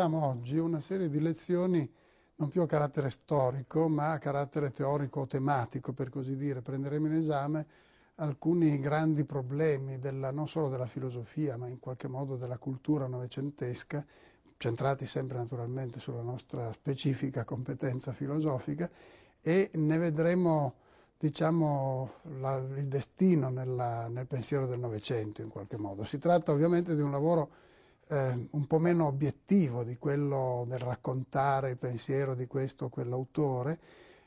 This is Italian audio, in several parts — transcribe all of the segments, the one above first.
cominciamo oggi una serie di lezioni non più a carattere storico, ma a carattere teorico o tematico, per così dire. Prenderemo in esame alcuni grandi problemi della, non solo della filosofia, ma in qualche modo della cultura novecentesca, centrati sempre naturalmente sulla nostra specifica competenza filosofica, e ne vedremo diciamo, la, il destino nella, nel pensiero del Novecento in qualche modo. Si tratta ovviamente di un lavoro eh, un po' meno obiettivo di quello del raccontare il pensiero di questo o quell'autore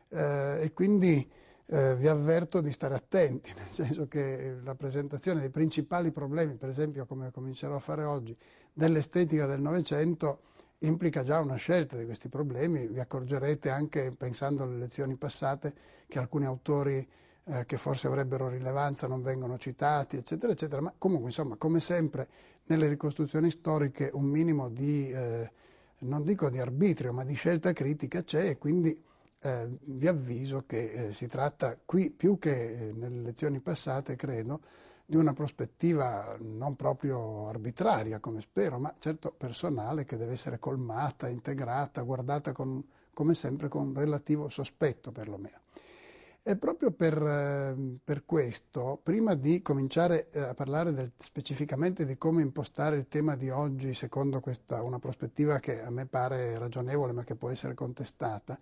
eh, e quindi eh, vi avverto di stare attenti, nel senso che la presentazione dei principali problemi, per esempio come comincerò a fare oggi, dell'estetica del Novecento implica già una scelta di questi problemi, vi accorgerete anche pensando alle lezioni passate che alcuni autori eh, che forse avrebbero rilevanza non vengono citati, eccetera, eccetera, ma comunque insomma, come sempre nelle ricostruzioni storiche un minimo di, eh, non dico di arbitrio, ma di scelta critica c'è e quindi eh, vi avviso che eh, si tratta qui più che eh, nelle lezioni passate, credo, di una prospettiva non proprio arbitraria, come spero, ma certo personale che deve essere colmata, integrata, guardata con, come sempre con relativo sospetto perlomeno. E proprio per, ehm, per, questo, prima di cominciare eh, a parlare del, specificamente di come impostare il tema di oggi secondo questa, una prospettiva che a me pare ragionevole ma che può essere contestata,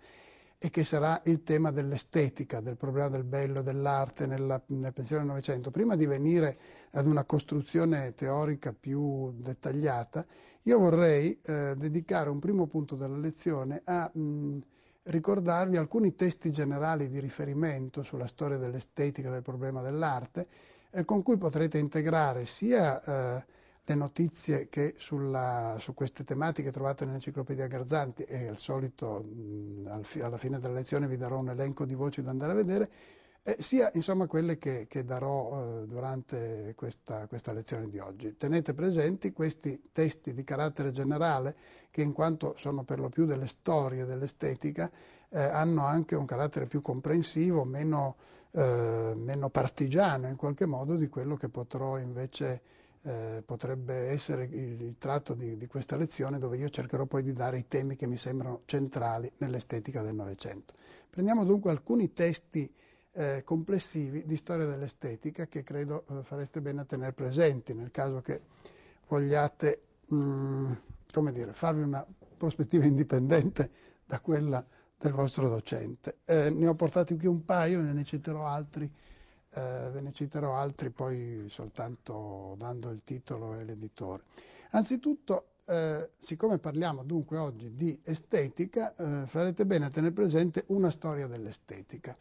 e che sarà il tema dell'estetica, del problema del bello, dell'arte nella, nel pensiero del Novecento, prima di venire ad una costruzione teorica più dettagliata, io vorrei eh, dedicare un primo punto della lezione a... Mh, ricordarvi alcuni testi generali di riferimento sulla storia dell'estetica, del problema dell'arte, eh, con cui potrete integrare sia eh, le notizie che sulla, su queste tematiche trovate nell'enciclopedia Garzanti e al solito mh, mm, al fi, alla fine della lezione vi darò un elenco di voci da andare a vedere, eh, sia insomma quelle che, che darò eh, durante questa, questa, lezione di oggi. Tenete presenti questi testi di carattere generale che in quanto sono per lo più delle storie dell'estetica eh, hanno anche un carattere più comprensivo, meno, eh, meno, partigiano in qualche modo di quello che potrò invece eh, potrebbe essere il, il tratto di, di questa lezione dove io cercherò poi di dare i temi che mi sembrano centrali nell'estetica del Novecento. Prendiamo dunque alcuni testi eh, complessivi di storia dell'estetica che credo eh, fareste bene a tenere presenti nel caso che vogliate mh, mm, come dire, farvi una prospettiva indipendente da quella del vostro docente. Eh, ne ho portati qui un paio, ne, ne citerò altri, eh, ve ne citerò altri poi soltanto dando il titolo e l'editore. Anzitutto, eh, siccome parliamo dunque oggi di estetica, eh, farete bene a tenere presente una storia dell'estetica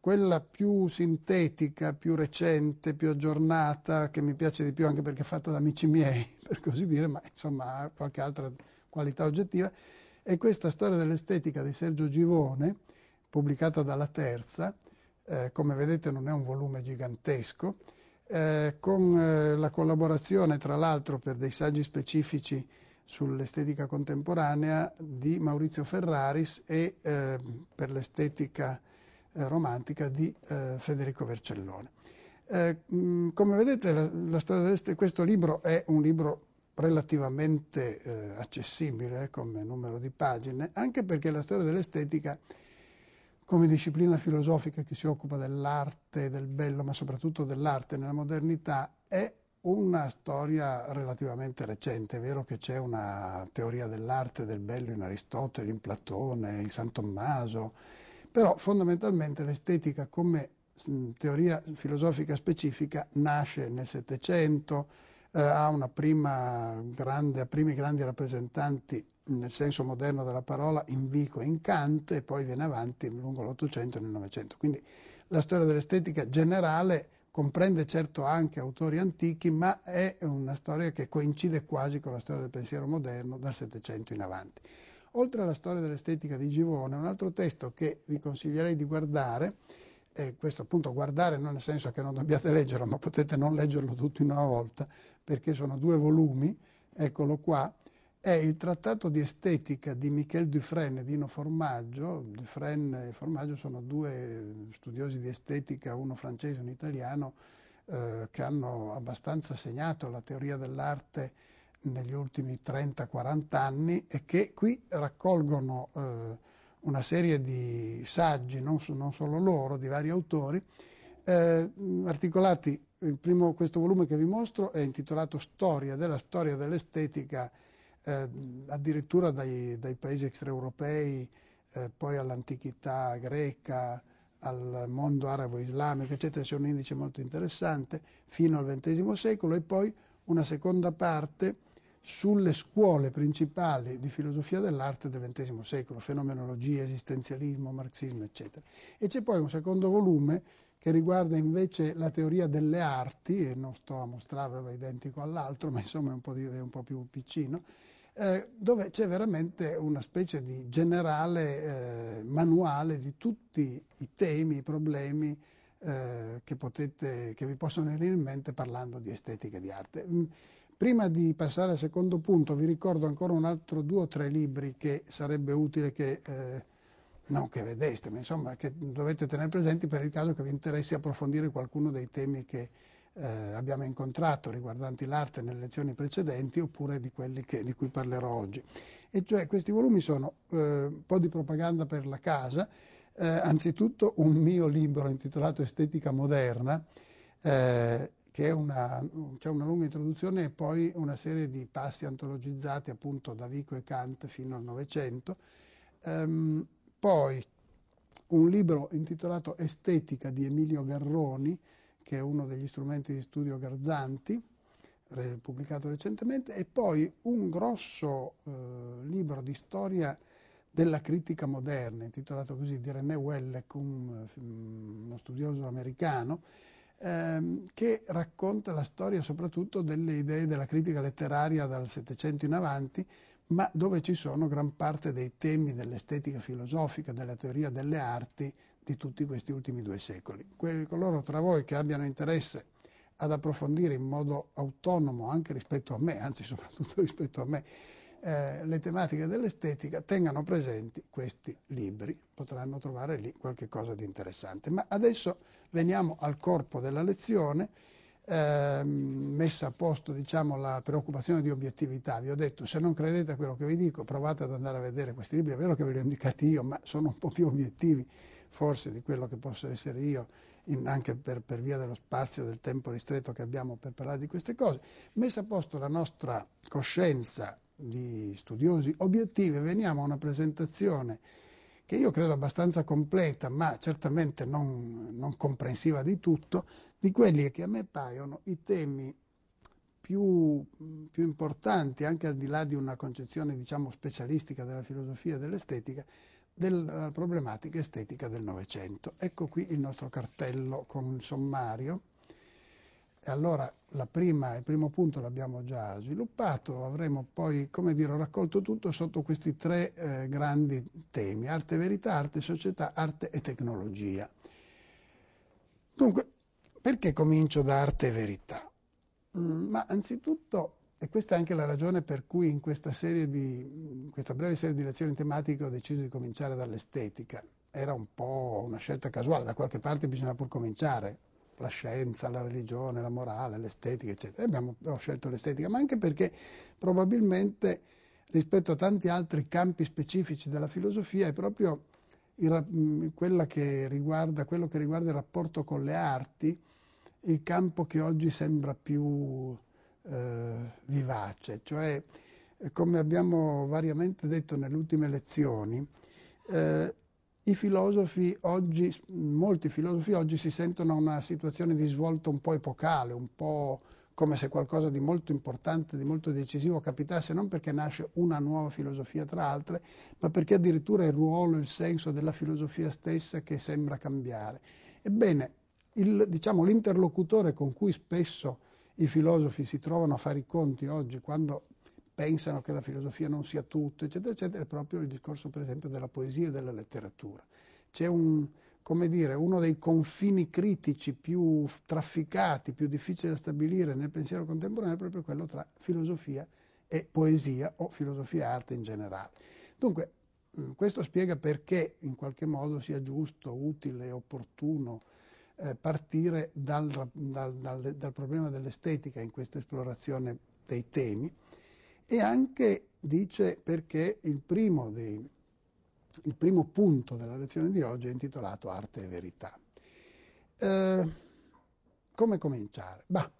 quella più sintetica, più recente, più aggiornata, che mi piace di più anche perché è fatta da amici miei, per così dire, ma insomma ha qualche altra qualità oggettiva, è questa storia dell'estetica di Sergio Givone, pubblicata dalla Terza, eh, come vedete non è un volume gigantesco, eh, con eh, la collaborazione tra l'altro per dei saggi specifici sull'estetica contemporanea di Maurizio Ferraris e eh, per l'estetica eh, romantica di eh, Federico Vercellone. Eh, mm, come vedete la, la storia dell'Est, questo libro è un libro relativamente eh, accessibile eh, come numero di pagine, anche perché la storia dell'estetica come disciplina filosofica che si occupa dell'arte, del bello, ma soprattutto dell'arte nella modernità, è una storia relativamente recente. È vero che c'è una teoria dell'arte e del bello in Aristotele, in Platone, in San Tommaso, però fondamentalmente l'estetica come teoria filosofica specifica nasce nel Settecento, eh, ha una prima grande, primi grandi rappresentanti nel senso moderno della parola in Vico e in Kant e poi viene avanti lungo l'Ottocento e il Novecento. Quindi la storia dell'estetica generale comprende certo anche autori antichi, ma è una storia che coincide quasi con la storia del pensiero moderno dal Settecento in avanti. Oltre alla storia dell'estetica di Givone, un altro testo che vi consiglierei di guardare, eh, questo appunto guardare non nel senso che non dobbiate leggerlo, ma potete non leggerlo tutto in una volta, perché sono due volumi, eccolo qua, è il trattato di estetica di Michel Dufresne e Dino Formaggio. Dufresne e Formaggio sono due studiosi di estetica, uno francese e uno italiano, eh, che hanno abbastanza segnato la teoria dell'arte negli ultimi 30-40 anni e che qui raccolgono eh, una serie di saggi, non, so, non, solo loro, di vari autori, eh, articolati. Primo, questo volume che vi mostro è intitolato Storia della storia dell'estetica, eh, addirittura dai, dai, paesi extraeuropei, eh, poi all'antichità greca, al mondo arabo-islamico, eccetera, c'è un indice molto interessante, fino al XX secolo e poi una seconda parte sulle scuole principali di filosofia dell'arte del XX secolo, fenomenologia, esistenzialismo, marxismo, eccetera. E c'è poi un secondo volume che riguarda invece la teoria delle arti, e non sto a mostrarvelo identico all'altro, ma insomma è un po', di, è un po più piccino, eh, dove c'è veramente una specie di generale eh, manuale di tutti i temi, i problemi eh, che, potete, che, vi possono venire in mente parlando di estetica e di arte. Mm, Prima di passare al secondo punto vi ricordo ancora un altro due o tre libri che sarebbe utile che, eh, non che vedeste, ma insomma che dovete tenere presenti per il caso che vi interessi approfondire qualcuno dei temi che eh, abbiamo incontrato riguardanti l'arte nelle lezioni precedenti oppure di quelli che, di cui parlerò oggi. E cioè questi volumi sono eh, un po' di propaganda per la casa, eh, anzitutto un mio libro intitolato Estetica moderna, eh, che c'è una, una, lunga introduzione e poi una serie di passi antologizzati appunto da Vico e Kant fino al Novecento. Ehm, poi un libro intitolato Estetica di Emilio Garroni, che è uno degli strumenti di studio Garzanti, pubblicato recentemente, e poi un grosso eh, libro di storia della critica moderna, intitolato così di René Wellec, eh, mm, uno studioso americano, ehm, che racconta la storia soprattutto delle idee della critica letteraria dal Settecento in avanti, ma dove ci sono gran parte dei temi dell'estetica filosofica, della teoria delle arti di tutti questi ultimi due secoli. Quelli, coloro tra voi che abbiano interesse ad approfondire in modo autonomo anche rispetto a me, anzi soprattutto rispetto a me, eh, le tematiche dell'estetica, tengano presenti questi libri, potranno trovare lì qualche cosa di interessante. Ma adesso veniamo al corpo della lezione, eh, messa a posto diciamo, la preoccupazione di obiettività. Vi ho detto, se non credete a quello che vi dico, provate ad andare a vedere questi libri, è vero che ve li ho indicati io, ma sono un po' più obiettivi forse di quello che posso essere io, in, anche per, per, via dello spazio, del tempo ristretto che abbiamo per parlare di queste cose, messa a posto la nostra coscienza di studiosi obiettivi, veniamo a una presentazione che io credo abbastanza completa, ma certamente non, non comprensiva di tutto, di quelli che a me paiono i temi più, più, importanti, anche al di là di una concezione diciamo, specialistica della filosofia e dell'estetica, della problematica estetica del Novecento. Ecco qui il nostro cartello con il sommario e allora prima, il primo punto l'abbiamo già sviluppato, avremo poi, come dire, raccolto tutto sotto questi tre eh, grandi temi, arte e verità, arte e società, arte e tecnologia. Dunque, perché comincio da arte e verità? Mm, ma anzitutto, e questa è anche la ragione per cui in questa, serie di, questa breve serie di lezioni tematiche ho deciso di cominciare dall'estetica. Era un po' una scelta casuale, da qualche parte bisogna pur cominciare, la scienza, la religione, la morale, l'estetica, eccetera. abbiamo, ho scelto l'estetica, ma anche perché probabilmente rispetto a tanti altri campi specifici della filosofia è proprio il, mm, che riguarda, quello che riguarda il rapporto con le arti, il campo che oggi sembra più eh, vivace, cioè eh, come abbiamo variamente detto nelle ultime lezioni, eh, i filosofi oggi, molti filosofi oggi si sentono in una situazione di svolta un po' epocale, un po' come se qualcosa di molto importante, di molto decisivo capitasse, non perché nasce una nuova filosofia tra altre, ma perché addirittura il ruolo, il senso della filosofia stessa che sembra cambiare. Ebbene, il, diciamo, l'interlocutore con cui spesso i filosofi si trovano a fare i conti oggi, quando pensano che la filosofia non sia tutto, eccetera, eccetera, è proprio il discorso per esempio della poesia e della letteratura. C'è un, come dire, uno dei confini critici più trafficati, più difficili da stabilire nel pensiero contemporaneo è proprio quello tra filosofia e poesia o filosofia e arte in generale. Dunque, mm, questo spiega perché in qualche modo sia giusto, utile, e opportuno eh, partire dal, dal, dal, dal problema dell'estetica in questa esplorazione dei temi e anche dice perché il primo, dei, il primo punto della lezione di oggi è intitolato Arte e Verità. Eh, come cominciare? Bah,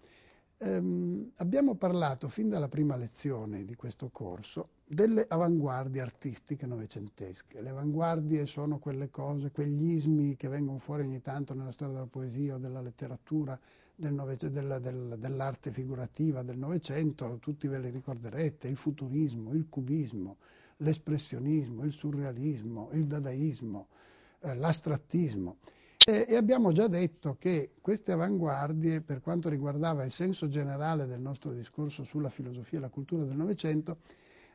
ehm, abbiamo parlato fin dalla prima lezione di questo corso delle avanguardie artistiche novecentesche. Le avanguardie sono quelle cose, quegli ismi che vengono fuori ogni tanto nella storia della poesia o della letteratura, del della, del, dell'arte figurativa del Novecento, tutti ve le ricorderete, il futurismo, il cubismo, l'espressionismo, il surrealismo, il dadaismo, eh, l'astrattismo. E, e abbiamo già detto che queste avanguardie, per quanto riguardava il senso generale del nostro discorso sulla filosofia e la cultura del Novecento,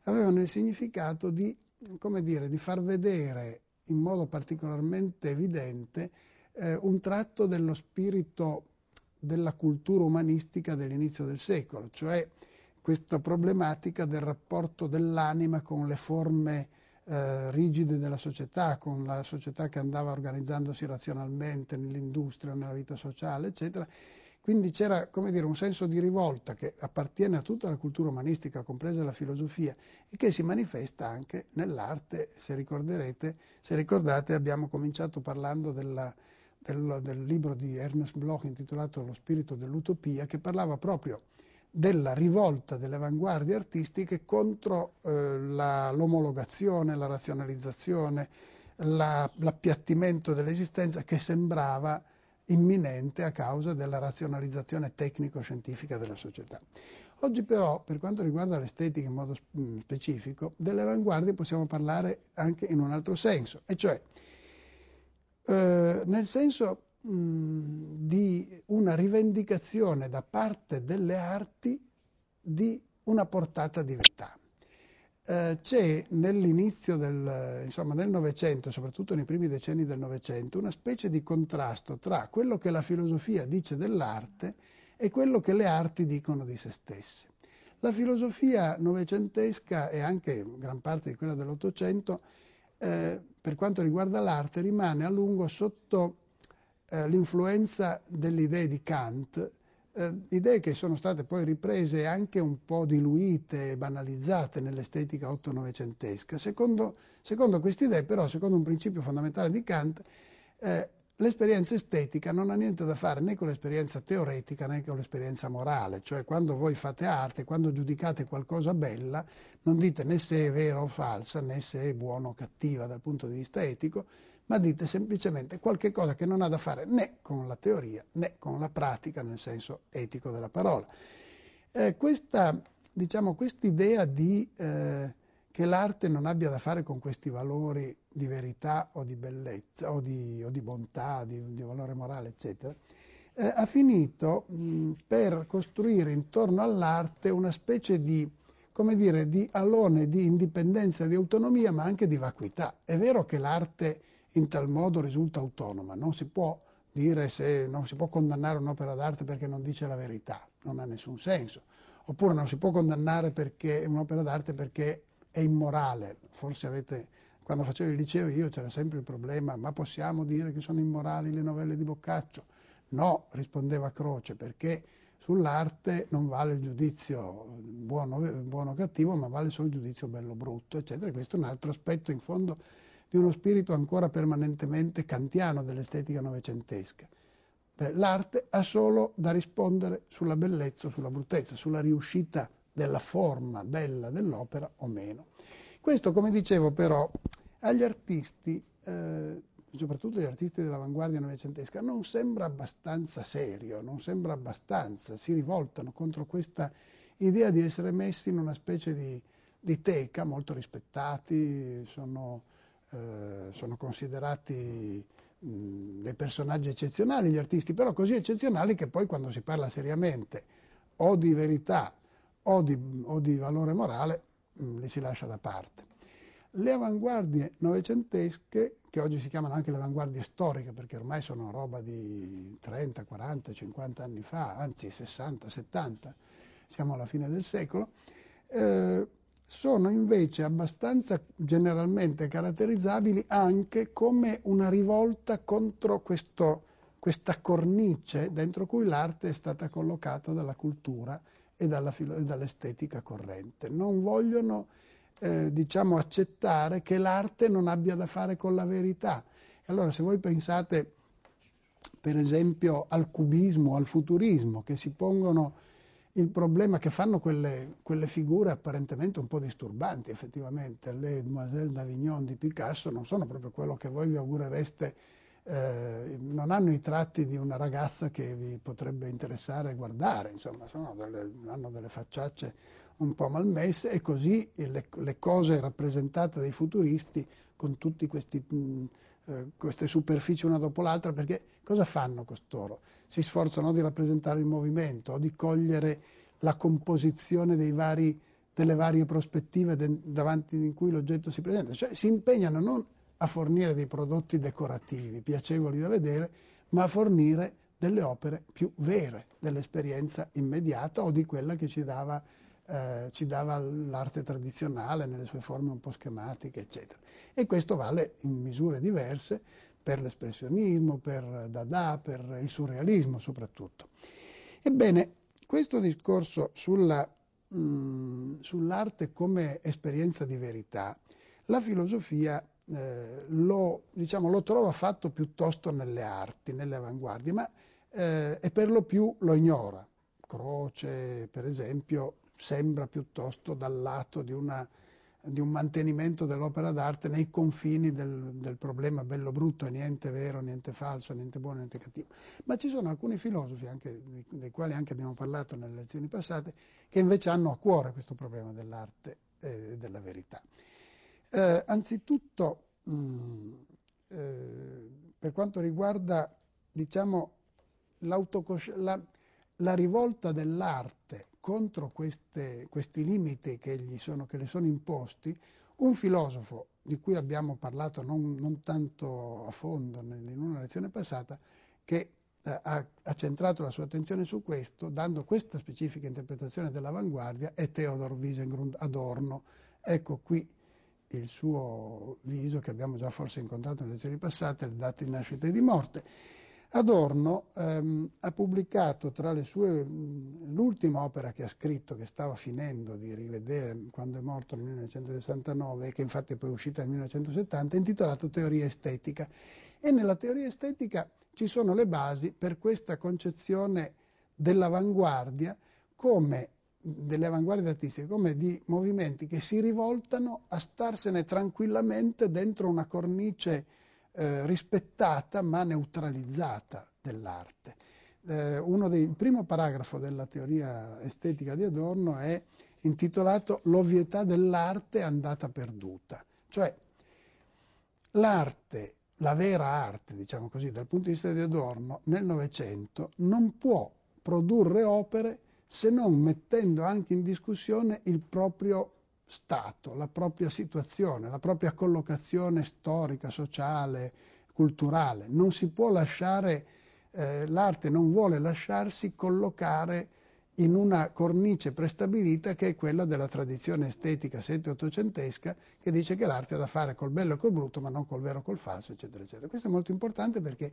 avevano il significato di, come dire, di far vedere in modo particolarmente evidente eh, un tratto dello spirito della cultura umanistica dell'inizio del secolo, cioè questa problematica del rapporto dell'anima con le forme eh, rigide della società, con la società che andava organizzandosi razionalmente nell'industria, nella vita sociale, eccetera. Quindi c'era come dire, un senso di rivolta che appartiene a tutta la cultura umanistica, compresa la filosofia, e che si manifesta anche nell'arte. Se ricorderete, se ricordate, abbiamo cominciato parlando della, del, del libro di Ernest Bloch intitolato Lo spirito dell'utopia, che parlava proprio della rivolta delle avanguardie artistiche contro eh, l'omologazione, la, razionalizzazione, la, l'appiattimento dell'esistenza che sembrava imminente a causa della razionalizzazione tecnico-scientifica della società. Oggi però, per quanto riguarda l'estetica in modo specifico, delle avanguardie possiamo parlare anche in un altro senso, e cioè eh, nel senso mh, di una rivendicazione da parte delle arti di una portata di verità. Eh, c'è nell'inizio del, insomma, nel Novecento, soprattutto nei primi decenni del Novecento, una specie di contrasto tra quello che la filosofia dice dell'arte e quello che le arti dicono di se stesse. La filosofia novecentesca e anche gran parte di quella dell'Ottocento eh, per quanto riguarda l'arte rimane a lungo sotto eh, l'influenza delle idee di Kant, eh, idee che sono state poi riprese anche un po' diluite e banalizzate nell'estetica otto-novecentesca. Secondo, secondo queste idee però, secondo un principio fondamentale di Kant, eh, L'esperienza estetica non ha niente da fare né con l'esperienza teoretica né con l'esperienza morale, cioè quando voi fate arte, quando giudicate qualcosa bella, non dite né se è vera o falsa, né se è buona o cattiva dal punto di vista etico, ma dite semplicemente qualche cosa che non ha da fare né con la teoria né con la pratica nel senso etico della parola. Eh, questa, diciamo, quest'idea di... Eh, che l'arte non abbia da fare con questi valori di verità o di bellezza o di, o di bontà, di, di, valore morale, eccetera, eh, ha finito mh, mm, per costruire intorno all'arte una specie di, come dire, di alone di indipendenza, di autonomia, ma anche di vacuità. È vero che l'arte in tal modo risulta autonoma, non si può dire se non si può condannare un'opera d'arte perché non dice la verità, non ha nessun senso. Oppure non si può condannare un'opera d'arte perché è immorale. Forse avete, quando facevo il liceo io c'era sempre il problema, ma possiamo dire che sono immorali le novelle di Boccaccio? No, rispondeva Croce, perché sull'arte non vale il giudizio buono, o cattivo, ma vale solo il giudizio bello brutto, eccetera. E questo è un altro aspetto, in fondo, di uno spirito ancora permanentemente kantiano dell'estetica novecentesca. Cioè, l'arte ha solo da rispondere sulla bellezza, sulla bruttezza, sulla riuscita della forma bella dell'opera o meno. Questo, come dicevo però, agli artisti, eh, soprattutto agli artisti dell'avanguardia novecentesca, non sembra abbastanza serio, non sembra abbastanza, si rivoltano contro questa idea di essere messi in una specie di, di teca, molto rispettati, sono, eh, sono considerati dei personaggi eccezionali gli artisti, però così eccezionali che poi quando si parla seriamente o di verità o di, o di valore morale mh, mm, li si lascia da parte. Le avanguardie novecentesche, che oggi si chiamano anche le avanguardie storiche, perché ormai sono roba di 30, 40, 50 anni fa, anzi 60, 70, siamo alla fine del secolo, eh, sono invece abbastanza generalmente caratterizzabili anche come una rivolta contro questo, questa cornice dentro cui l'arte è stata collocata dalla cultura e, dall'estetica corrente. Non vogliono eh, diciamo, accettare che l'arte non abbia da fare con la verità. E allora se voi pensate per esempio al cubismo, al futurismo, che si pongono il problema che fanno quelle, quelle, figure apparentemente un po' disturbanti, effettivamente, le Demoiselle d'Avignon di Picasso non sono proprio quello che voi vi augurereste eh, non hanno i tratti di una ragazza che vi potrebbe interessare guardare, insomma, delle, hanno delle facciacce un po' malmesse e così le, le cose rappresentate dai futuristi con tutte mm, eh, queste superfici una dopo l'altra, perché cosa fanno costoro? Si sforzano di rappresentare il movimento o di cogliere la composizione vari, delle varie prospettive de, davanti in cui l'oggetto si presenta, cioè si impegnano non a fornire dei prodotti decorativi, piacevoli da vedere, ma a fornire delle opere più vere dell'esperienza immediata o di quella che ci dava, eh, ci dava l'arte tradizionale nelle sue forme un po' schematiche, eccetera. E questo vale in misure diverse per l'espressionismo, per Dada, per il surrealismo soprattutto. Ebbene, questo discorso sulla, mh, mm, sull'arte come esperienza di verità, la filosofia eh, lo, diciamo, lo, trova fatto piuttosto nelle arti, nelle avanguardie, ma eh, e per lo più lo ignora. Croce, per esempio, sembra piuttosto dal lato di, una, di un mantenimento dell'opera d'arte nei confini del, del problema bello-brutto, niente vero, niente falso, niente buono, niente cattivo. Ma ci sono alcuni filosofi, anche, dei quali anche abbiamo parlato nelle lezioni passate, che invece hanno a cuore questo problema dell'arte e eh, della verità. Eh, anzitutto, mh, mm, eh, per quanto riguarda diciamo, la, la, rivolta dell'arte contro queste, questi limiti che, sono, che, le sono imposti, un filosofo di cui abbiamo parlato non, non tanto a fondo in una lezione passata, che eh, ha, ha, centrato la sua attenzione su questo, dando questa specifica interpretazione dell'avanguardia, è Theodor Wiesengrund Adorno. Ecco qui il suo viso, che abbiamo già forse incontrato nelle lezioni passate, le date di nascita e di morte. Adorno ehm, ha pubblicato tra le sue, l'ultima opera che ha scritto, che stava finendo di rivedere quando è morto nel 1969 e che infatti è poi uscita nel 1970, intitolata Teoria estetica. E nella teoria estetica ci sono le basi per questa concezione dell'avanguardia come delle avanguardie artistiche come di movimenti che si rivoltano a starsene tranquillamente dentro una cornice eh, rispettata ma neutralizzata dell'arte. Eh, dei, il primo paragrafo della teoria estetica di Adorno è intitolato L'ovvietà dell'arte andata perduta, cioè l'arte, la vera arte, diciamo così, dal punto di vista di Adorno, nel Novecento non può produrre opere se non mettendo anche in discussione il proprio stato, la propria situazione, la propria collocazione storica, sociale, culturale. Non si può lasciare, eh, l'arte non vuole lasciarsi collocare in una cornice prestabilita che è quella della tradizione estetica sette-ottocentesca che dice che l'arte ha da fare col bello e col brutto ma non col vero e col falso, eccetera, eccetera. Questo è molto importante perché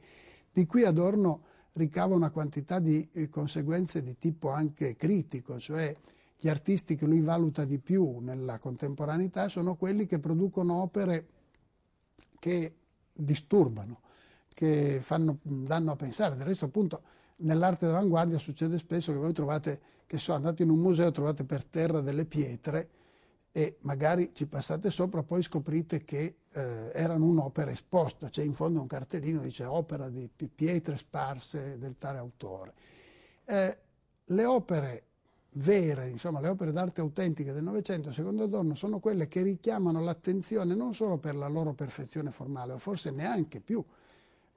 di qui Adorno ricava una quantità di eh, conseguenze di tipo anche critico, cioè gli artisti che lui valuta di più nella contemporaneità sono quelli che producono opere che disturbano, che fanno, danno a pensare. Del resto, appunto, nell'arte d'avanguardia succede spesso che voi trovate, che so, andate in un museo e trovate per terra delle pietre e magari ci passate sopra, poi scoprite che eh, erano un'opera esposta, c'è in fondo un cartellino che dice opera di pietre sparse del tale autore. Eh, le opere vere, insomma le opere d'arte autentiche del Novecento, secondo Donno, sono quelle che richiamano l'attenzione non solo per la loro perfezione formale, o forse neanche più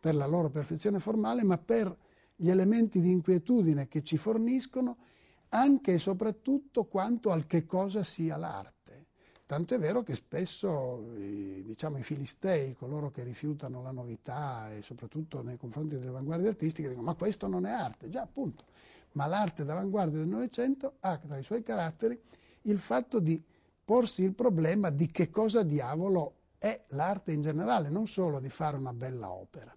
per la loro perfezione formale, ma per gli elementi di inquietudine che ci forniscono anche e soprattutto quanto al che cosa sia l'arte. Tanto è vero che spesso diciamo, i filistei, coloro che rifiutano la novità e soprattutto nei confronti delle vanguardie artistiche, dicono ma questo non è arte, già appunto. Ma l'arte d'avanguardia del Novecento ha tra i suoi caratteri il fatto di porsi il problema di che cosa diavolo è l'arte in generale, non solo di fare una bella opera.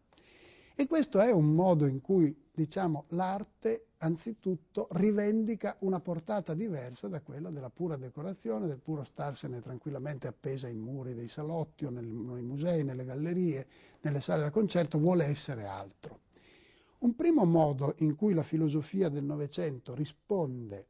E questo è un modo in cui, diciamo, l'arte anzitutto rivendica una portata diversa da quella della pura decorazione, del puro starsene tranquillamente appesa ai muri dei salotti o nel, nei musei, nelle gallerie, nelle sale da concerto, vuole essere altro. Un primo modo in cui la filosofia del Novecento risponde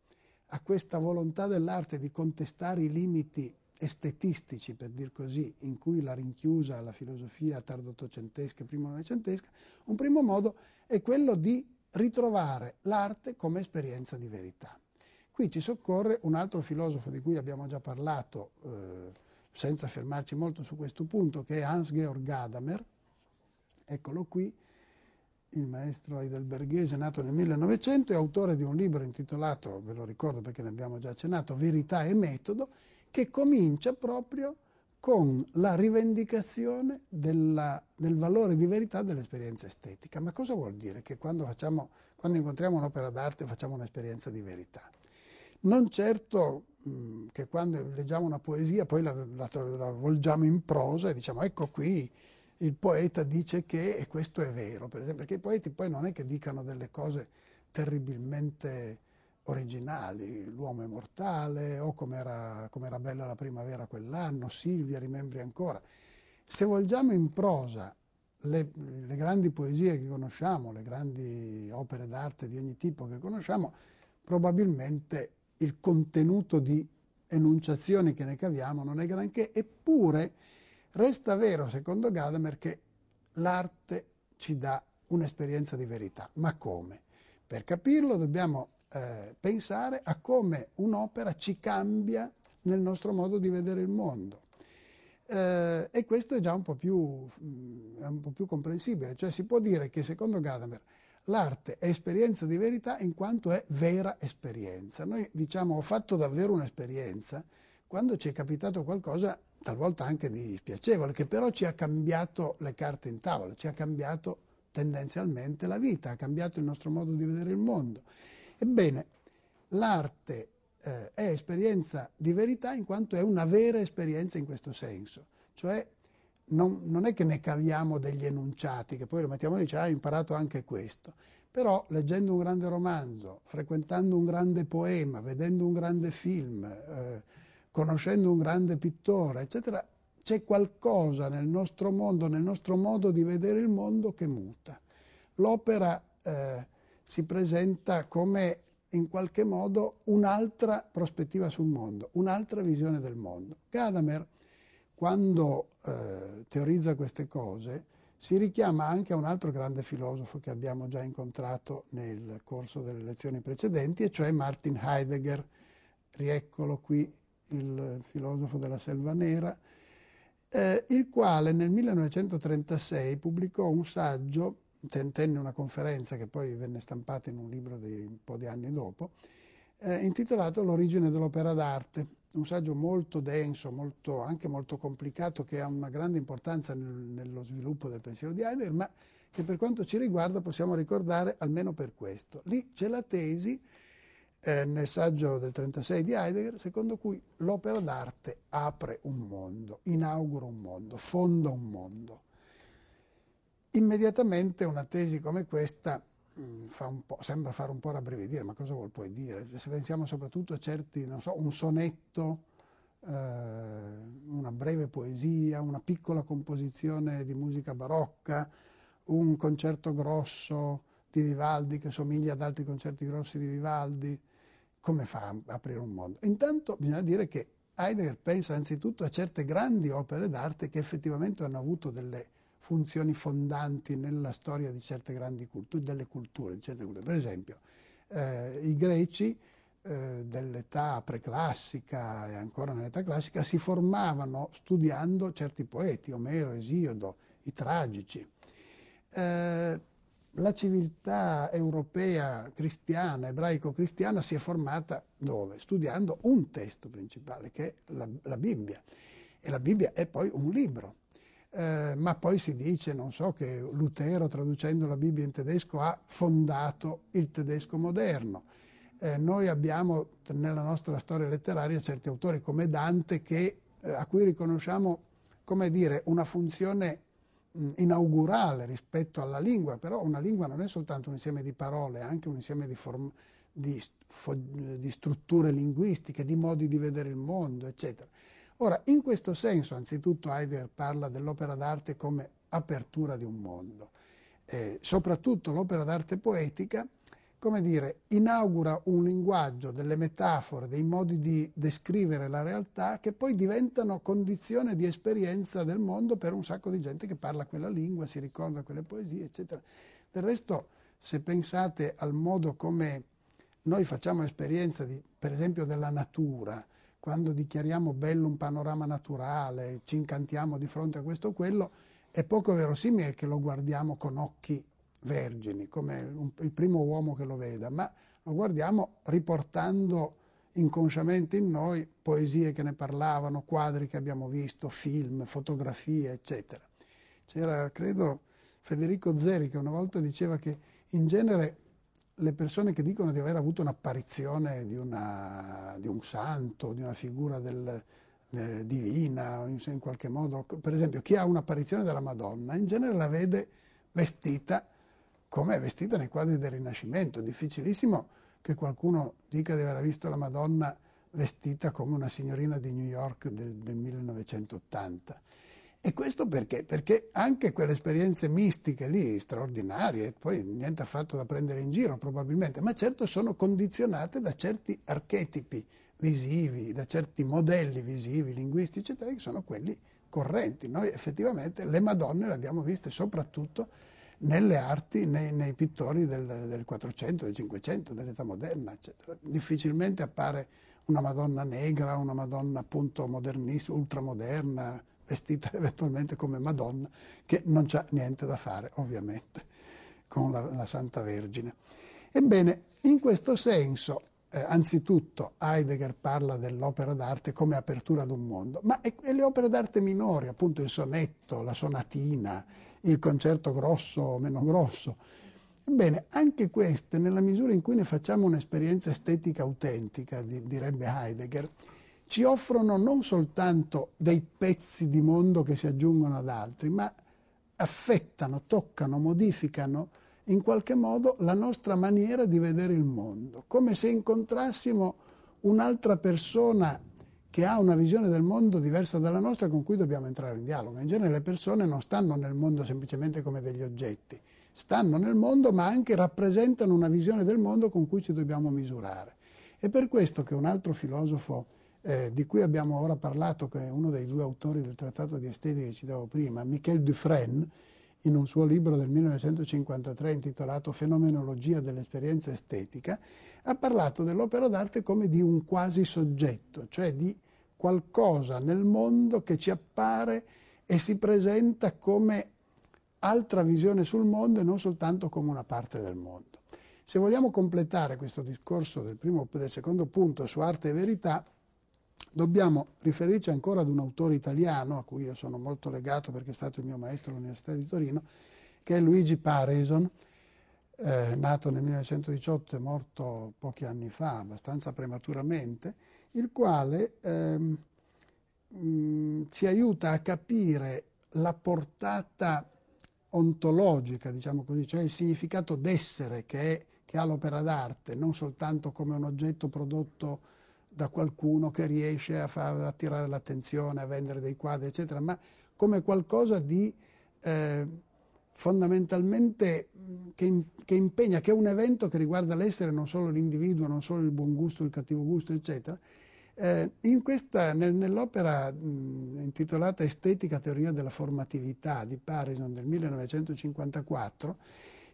a questa volontà dell'arte di contestare i limiti estetistici, per dir così, in cui la rinchiusa la filosofia tardo-ottocentesca e primo novecentesca, un primo modo è quello di ritrovare l'arte come esperienza di verità. Qui ci soccorre un altro filosofo di cui abbiamo già parlato, eh, senza fermarci molto su questo punto, che è Hans-Georg Gadamer, eccolo qui, il maestro heidelberghese nato nel 1900 e autore di un libro intitolato, ve lo ricordo perché ne abbiamo già accennato, Verità e metodo, che comincia proprio con la rivendicazione della, del valore di verità dell'esperienza estetica. Ma cosa vuol dire che quando, facciamo, quando incontriamo un'opera d'arte facciamo un'esperienza di verità? Non certo mh, che quando leggiamo una poesia poi la, la, la volgiamo in prosa e diciamo ecco qui il poeta dice che e questo è vero, per esempio, perché i poeti poi non è che dicano delle cose terribilmente originali, L'uomo è mortale, o come era bella la primavera quell'anno, Silvia, rimembri ancora. Se volgiamo in prosa le, le, grandi poesie che conosciamo, le grandi opere d'arte di ogni tipo che conosciamo, probabilmente il contenuto di enunciazioni che ne caviamo non è granché, eppure resta vero, secondo Gadamer, che l'arte ci dà un'esperienza di verità. Ma come? Per capirlo dobbiamo eh, pensare a come un'opera ci cambia nel nostro modo di vedere il mondo. Eh, e questo è già un po, più, mm, un po' più comprensibile, cioè si può dire che secondo Gadamer l'arte è esperienza di verità in quanto è vera esperienza. Noi diciamo ho fatto davvero un'esperienza quando ci è capitato qualcosa talvolta anche di spiacevole, che però ci ha cambiato le carte in tavola, ci ha cambiato tendenzialmente la vita, ha cambiato il nostro modo di vedere il mondo. Ebbene, l'arte eh, è esperienza di verità in quanto è una vera esperienza in questo senso, cioè non, non è che ne caviamo degli enunciati, che poi lo mettiamo e diciamo, ah, hai imparato anche questo, però leggendo un grande romanzo, frequentando un grande poema, vedendo un grande film, eh, conoscendo un grande pittore, eccetera, c'è qualcosa nel nostro mondo, nel nostro modo di vedere il mondo che muta. L'opera eh, si presenta come in qualche modo un'altra prospettiva sul mondo, un'altra visione del mondo. Gadamer, quando eh, teorizza queste cose, si richiama anche a un altro grande filosofo che abbiamo già incontrato nel corso delle lezioni precedenti, e cioè Martin Heidegger. Rieccolo qui il filosofo della Selva Nera, eh, il quale nel 1936 pubblicò un saggio tenne una conferenza che poi venne stampata in un libro di un po' di anni dopo, eh, intitolato L'origine dell'opera d'arte, un saggio molto denso, molto, anche molto complicato, che ha una grande importanza nel, nello sviluppo del pensiero di Heidegger, ma che per quanto ci riguarda possiamo ricordare almeno per questo. Lì c'è la tesi, eh, nel saggio del 36 di Heidegger, secondo cui l'opera d'arte apre un mondo, inaugura un mondo, fonda un mondo. Immediatamente una tesi come questa mm, fa sembra fare un po' rabbrividire, ma cosa vuol poi dire? Se pensiamo soprattutto a certi, non so, un sonetto, eh, una breve poesia, una piccola composizione di musica barocca, un concerto grosso di Vivaldi che somiglia ad altri concerti grossi di Vivaldi, come fa a aprire un mondo? Intanto bisogna dire che Heidegger pensa anzitutto a certe grandi opere d'arte che effettivamente hanno avuto delle funzioni fondanti nella storia di certe grandi culture, delle culture, di certe culture. Per esempio, eh, i greci eh, dell'età preclassica e ancora nell'età classica si formavano studiando certi poeti, Omero, Esiodo, i tragici. Eh, la civiltà europea cristiana, ebraico-cristiana, si è formata dove? Studiando un testo principale, che è la, la Bibbia. E la Bibbia è poi un libro eh, ma poi si dice, non so, che Lutero traducendo la Bibbia in tedesco ha fondato il tedesco moderno. Eh, noi abbiamo nella nostra storia letteraria certi autori come Dante che, eh, a cui riconosciamo come dire, una funzione mh, inaugurale rispetto alla lingua, però una lingua non è soltanto un insieme di parole, è anche un insieme di, form- di, di strutture linguistiche, di modi di vedere il mondo, eccetera. Ora, in questo senso, anzitutto Heidegger parla dell'opera d'arte come apertura di un mondo. Eh, soprattutto l'opera d'arte poetica, come dire, inaugura un linguaggio delle metafore, dei modi di descrivere la realtà che poi diventano condizione di esperienza del mondo per un sacco di gente che parla quella lingua, si ricorda quelle poesie, eccetera. Del resto, se pensate al modo come noi facciamo esperienza, di, per esempio, della natura, quando dichiariamo bello un panorama naturale, ci incantiamo di fronte a questo o quello, è poco verosimile che lo guardiamo con occhi vergini, come un, il primo uomo che lo veda, ma lo guardiamo riportando inconsciamente in noi poesie che ne parlavano, quadri che abbiamo visto, film, fotografie, eccetera. C'era, credo, Federico Zeri che una volta diceva che in genere le persone che dicono di aver avuto un'apparizione di, una, di, un santo, di una figura del, eh, divina, in qualche modo, per esempio chi ha un'apparizione della Madonna, in genere la vede vestita come è vestita nei quadri del Rinascimento, difficilissimo che qualcuno dica di aver visto la Madonna vestita come una signorina di New York del, del 1980. E questo perché? Perché anche quelle esperienze mistiche lì, straordinarie, poi niente affatto da prendere in giro probabilmente, ma certo sono condizionate da certi archetipi visivi, da certi modelli visivi, linguistici, eccetera, che sono quelli correnti. Noi effettivamente le Madonne le abbiamo viste soprattutto nelle arti, nei, nei pittori del, del 400, del 500, dell'età moderna, eccetera. Difficilmente appare una Madonna negra, una Madonna appunto modernissima, ultramoderna, vestita eventualmente come Madonna, che non c'ha niente da fare ovviamente con la, la Santa Vergine. Ebbene, in questo senso, eh, anzitutto Heidegger parla dell'opera d'arte come apertura ad un mondo, ma e, e le opere d'arte minori, appunto il sonetto, la sonatina, il concerto grosso o meno grosso, Ebbene, anche queste, nella misura in cui ne facciamo un'esperienza estetica autentica, di, direbbe Heidegger, ci offrono non soltanto dei pezzi di mondo che si aggiungono ad altri, ma affettano, toccano, modificano in qualche modo la nostra maniera di vedere il mondo, come se incontrassimo un'altra persona che ha una visione del mondo diversa dalla nostra con cui dobbiamo entrare in dialogo. In genere le persone non stanno nel mondo semplicemente come degli oggetti, stanno nel mondo ma anche rappresentano una visione del mondo con cui ci dobbiamo misurare. È per questo che un altro filosofo eh, di cui abbiamo ora parlato, che è uno dei due autori del trattato di estetica che citavo prima, Michel Dufresne, in un suo libro del 1953 intitolato Fenomenologia dell'esperienza estetica, ha parlato dell'opera d'arte come di un quasi soggetto, cioè di qualcosa nel mondo che ci appare e si presenta come altra visione sul mondo e non soltanto come una parte del mondo. Se vogliamo completare questo discorso del, primo, del secondo punto su arte e verità, dobbiamo riferirci ancora ad un autore italiano, a cui io sono molto legato perché è stato il mio maestro all'Università di Torino, che è Luigi Pareson, eh, nato nel 1918 e morto pochi anni fa, abbastanza prematuramente, il quale ehm, mh, mm, ci aiuta a capire la portata ontologica, diciamo così, cioè il significato d'essere che, è, che ha l'opera d'arte, non soltanto come un oggetto prodotto da qualcuno che riesce a far attirare l'attenzione, a vendere dei quadri, eccetera, ma come qualcosa di eh, fondamentalmente che, che, impegna, che è un evento che riguarda l'essere, non solo l'individuo, non solo il buon gusto, il cattivo gusto, eccetera. Eh, nel, nell'opera mh, intitolata Estetica teoria della formatività di Parison del 1954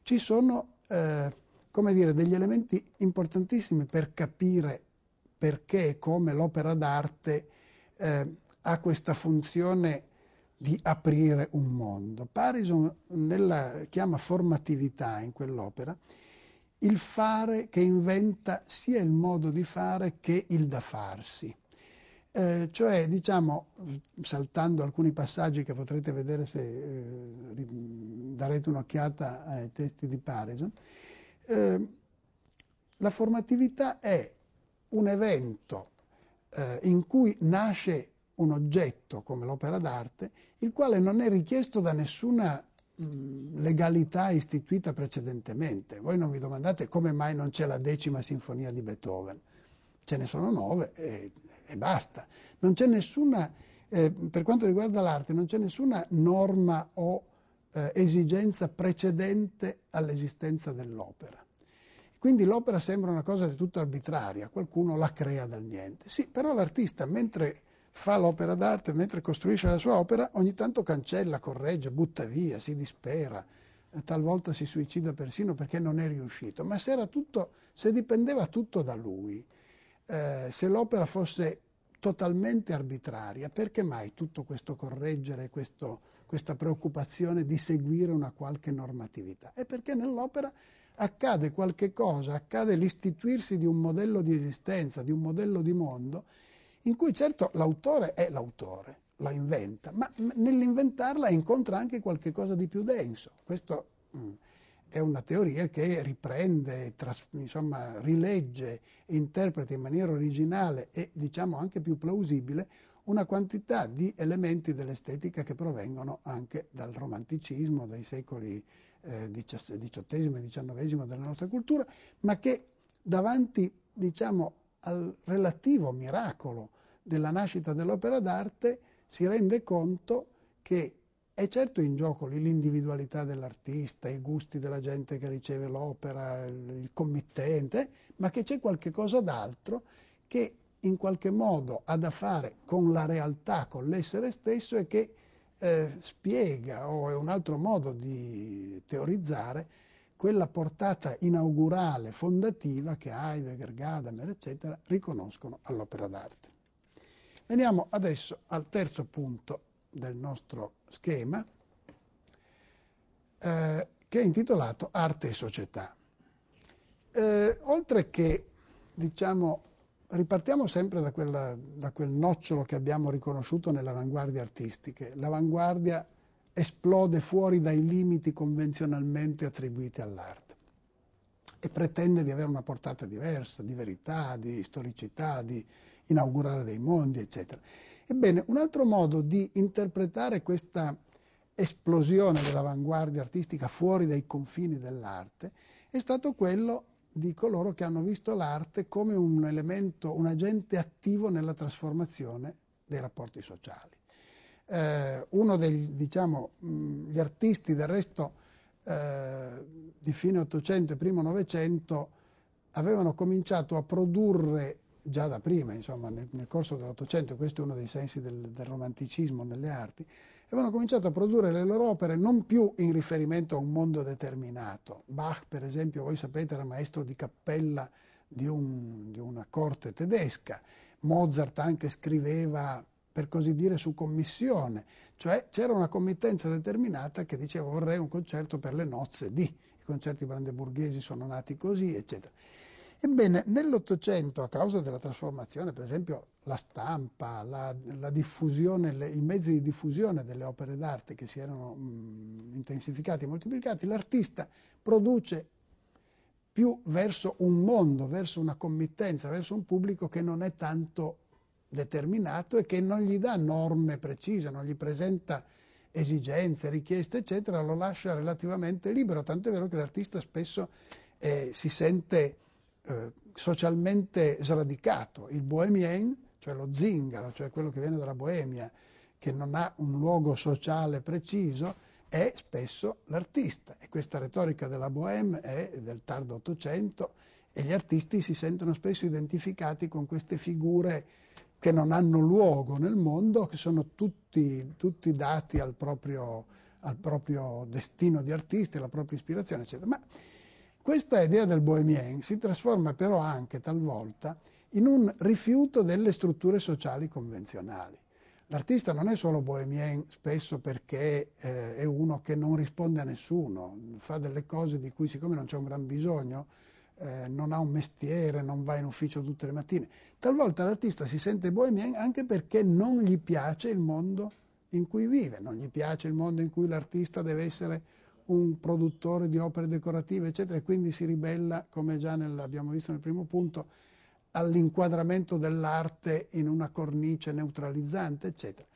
ci sono eh, come dire, degli elementi importantissimi per capire perché come l'opera d'arte eh, ha questa funzione di aprire un mondo. Parison nella, chiama formatività in quell'opera il fare che inventa sia il modo di fare che il da farsi. Eh, cioè, diciamo, saltando alcuni passaggi che potrete vedere se eh, darete un'occhiata ai testi di Parison, eh, la formatività è un evento eh, in cui nasce un oggetto come l'opera d'arte, il quale non è richiesto da nessuna legalità istituita precedentemente. Voi non vi domandate come mai non c'è la decima sinfonia di Beethoven. Ce ne sono nove e, e basta. Non c'è nessuna, eh, per quanto riguarda l'arte, non c'è nessuna norma o eh, esigenza precedente all'esistenza dell'opera. Quindi l'opera sembra una cosa del tutto arbitraria, qualcuno la crea dal niente. Sì, però l'artista mentre fa l'opera d'arte, mentre costruisce la sua opera, ogni tanto cancella, corregge, butta via, si dispera, eh, talvolta si suicida persino perché non è riuscito. Ma se, tutto, se dipendeva tutto da lui, eh, se l'opera fosse totalmente arbitraria, perché mai tutto questo correggere, questo, questa preoccupazione di seguire una qualche normatività? È perché nell'opera accade qualche cosa, accade l'istituirsi di un modello di esistenza, di un modello di mondo, in cui certo l'autore è l'autore, la inventa, ma nell'inventarla incontra anche qualche cosa di più denso. Questa mm, è una teoria che riprende, tras, insomma, rilegge, interpreta in maniera originale e diciamo anche più plausibile una quantità di elementi dell'estetica che provengono anche dal romanticismo, dai secoli XVIII e XIX della nostra cultura, ma che davanti diciamo, al relativo miracolo della nascita dell'opera d'arte si rende conto che è certo in gioco l'individualità dell'artista, i gusti della gente che riceve l'opera, il committente, ma che c'è qualche cosa d'altro che in qualche modo ha da fare con la realtà, con l'essere stesso e che eh, spiega o è un altro modo di teorizzare quella portata inaugurale, fondativa che Heidegger, Gadamer, eccetera, riconoscono all'opera d'arte. Veniamo adesso al terzo punto del nostro schema, eh, che è intitolato Arte e società. Eh, oltre che, diciamo, ripartiamo sempre da, quella, da quel nocciolo che abbiamo riconosciuto nelle avanguardie artistiche. L'avanguardia esplode fuori dai limiti convenzionalmente attribuiti all'arte e pretende di avere una portata diversa, di verità, di storicità, di inaugurare dei mondi, eccetera. Ebbene, un altro modo di interpretare questa esplosione dell'avanguardia artistica fuori dai confini dell'arte è stato quello di coloro che hanno visto l'arte come un elemento, un agente attivo nella trasformazione dei rapporti sociali. Eh, uno degli diciamo, mh, artisti del resto eh, di fine Ottocento e primo Novecento avevano cominciato a produrre già da prima, insomma, nel, nel corso dell'Ottocento, questo è uno dei sensi del, del romanticismo nelle arti, avevano cominciato a produrre le loro opere non più in riferimento a un mondo determinato. Bach, per esempio, voi sapete, era maestro di cappella di, un, di una corte tedesca, Mozart anche scriveva per così dire su commissione, cioè c'era una committenza determinata che diceva vorrei un concerto per le nozze di, i concerti brandeburghesi sono nati così, eccetera. Ebbene, nell'Ottocento, a causa della trasformazione, per esempio la stampa, la, la le, i mezzi di diffusione delle opere d'arte che si erano mh, mm, intensificati e moltiplicati, l'artista produce più verso un mondo, verso una committenza, verso un pubblico che non è tanto determinato e che non gli dà norme precise, non gli presenta esigenze, richieste, eccetera, lo lascia relativamente libero, tanto è vero che l'artista spesso eh, si sente eh, socialmente sradicato, il bohemien, cioè lo zingaro, cioè quello che viene dalla Boemia, che non ha un luogo sociale preciso, è spesso l'artista e questa retorica della Bohème è del tardo Ottocento e gli artisti si sentono spesso identificati con queste figure che non hanno luogo nel mondo, che sono tutti, tutti dati al proprio, al proprio destino di artista, alla propria ispirazione, eccetera. Ma questa idea del bohemien si trasforma però anche talvolta in un rifiuto delle strutture sociali convenzionali. L'artista non è solo bohemien spesso perché eh, è uno che non risponde a nessuno, fa delle cose di cui siccome non c'è un gran bisogno, eh, non ha un mestiere, non va in ufficio tutte le mattine. Talvolta l'artista si sente bohemien anche perché non gli piace il mondo in cui vive, non gli piace il mondo in cui l'artista deve essere un produttore di opere decorative, eccetera, e quindi si ribella, come già abbiamo visto nel primo punto, all'inquadramento dell'arte in una cornice neutralizzante, eccetera.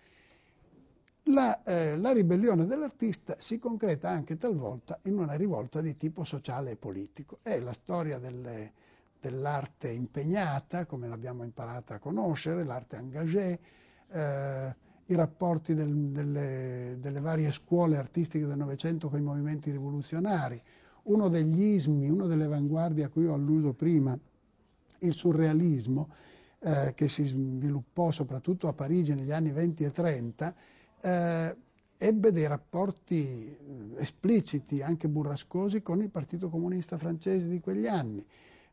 La, eh, la ribellione dell'artista si concreta anche talvolta in una rivolta di tipo sociale e politico. È la storia delle, dell'arte impegnata, come l'abbiamo imparata a conoscere, l'arte engagée, eh, i rapporti del, delle, delle, varie scuole artistiche del Novecento con i movimenti rivoluzionari, uno degli ismi, una delle vanguardie a cui ho alluso prima, il surrealismo, eh, che si sviluppò soprattutto a Parigi negli anni 20 e 30, eh, ebbe dei rapporti eh, espliciti, anche burrascosi, con il Partito Comunista francese di quegli anni.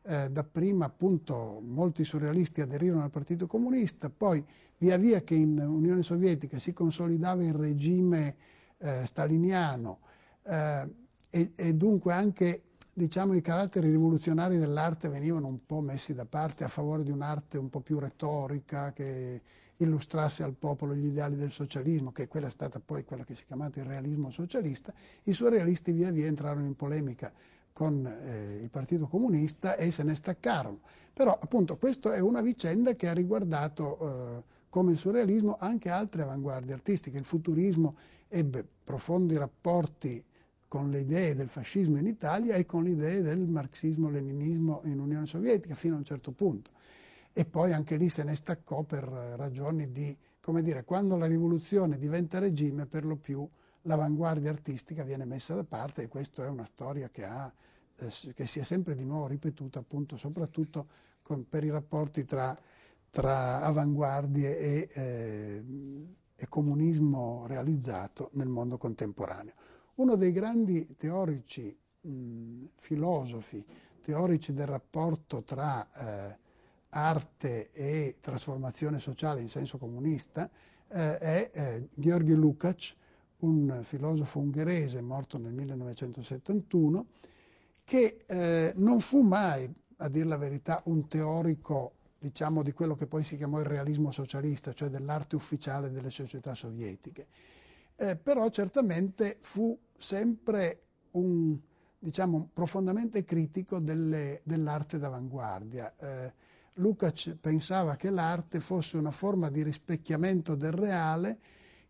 Eh, dapprima appunto molti surrealisti aderirono al Partito Comunista, poi Via via che in Unione Sovietica si consolidava il regime eh, staliniano eh, e, e, dunque anche diciamo, i caratteri rivoluzionari dell'arte venivano un po' messi da parte a favore di un'arte un po' più retorica che illustrasse al popolo gli ideali del socialismo, che quella è stata poi quella che si è chiamata il realismo socialista, i surrealisti via via entrarono in polemica con eh, il Partito Comunista e se ne staccarono. Però appunto questa è una vicenda che ha riguardato eh, come il surrealismo, anche altre avanguardie artistiche. Il futurismo ebbe profondi rapporti con le idee del fascismo in Italia e con le idee del marxismo-leninismo in Unione Sovietica fino a un certo punto. E poi anche lì se ne staccò per ragioni di, come dire, quando la rivoluzione diventa regime, per lo più l'avanguardia artistica viene messa da parte e questa è una storia che, ha, eh, che si è sempre di nuovo ripetuta appunto soprattutto con, per i rapporti tra tra avanguardie e, eh, e comunismo realizzato nel mondo contemporaneo. Uno dei grandi teorici, mh, filosofi, teorici del rapporto tra eh, arte e trasformazione sociale in senso comunista eh, è eh, Gheorghi Lukács, un filosofo ungherese morto nel 1971, che eh, non fu mai, a dire la verità, un teorico diciamo, di quello che poi si chiamò il realismo socialista, cioè dell'arte ufficiale delle società sovietiche. Eh, però certamente fu sempre un, diciamo, profondamente critico dell'arte d'avanguardia. Eh, Lukács pensava che l'arte fosse una forma di rispecchiamento del reale